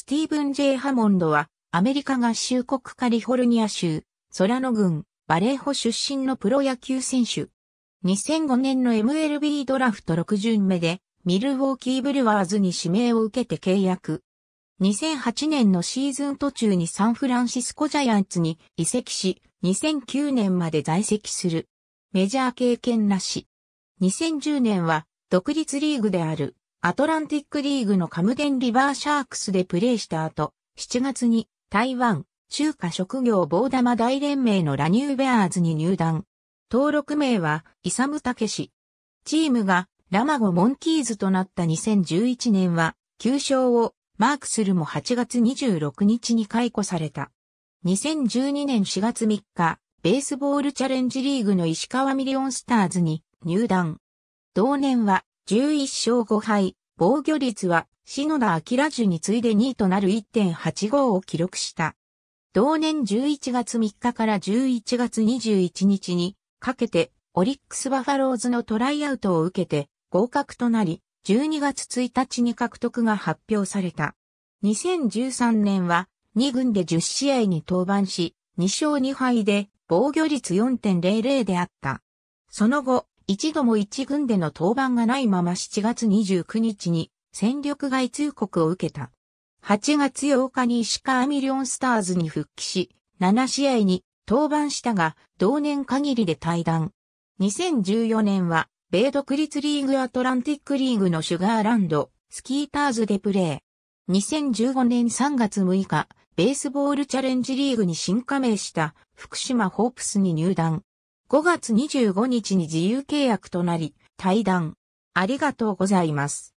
スティーブン・ジェイハモンドは、アメリカ合衆国カリフォルニア州、ソラノ郡、バレーホ出身のプロ野球選手。2005年の MLB ドラフト6巡目で、ミルウォーキーブルワーズに指名を受けて契約。2008年のシーズン途中にサンフランシスコジャイアンツに移籍し、2009年まで在籍する。メジャー経験なし。2010年は独立リーグであるアトランティックリーグのカムデンリバーシャークスでプレーした後、7月に台湾中華職業棒玉大連盟のラニューベアーズに入団。登録名はイサムタケシ。チームがラマゴモンキーズとなった2011年は9勝をマークするも8月26日に解雇された。2012年4月3日、ベースボールチャレンジリーグの石川ミリオンスターズに入団。同年は11勝5敗、防御率は篠田明樹に次いで2位となる1.85を記録した。同年11月3日から11月21日にかけてオリックスバファローズのトライアウトを受けて合格となり、12月1日に獲得が発表された。2013年は2軍で10試合に登板し、2勝2敗で防御率4.00であった。その後、一度も一軍での登板がないまま7月29日に戦力外通告を受けた。8月8日に石川ミリオンスターズに復帰し、7試合に登板したが、同年限りで退団。2014年は、米独立リーグアトランティックリーグのシュガーランド、スキーターズでプレー。2015年3月6日、ベースボールチャレンジリーグに新加盟した福島ホープスに入団。5月25日に自由契約となり、対談。ありがとうございます。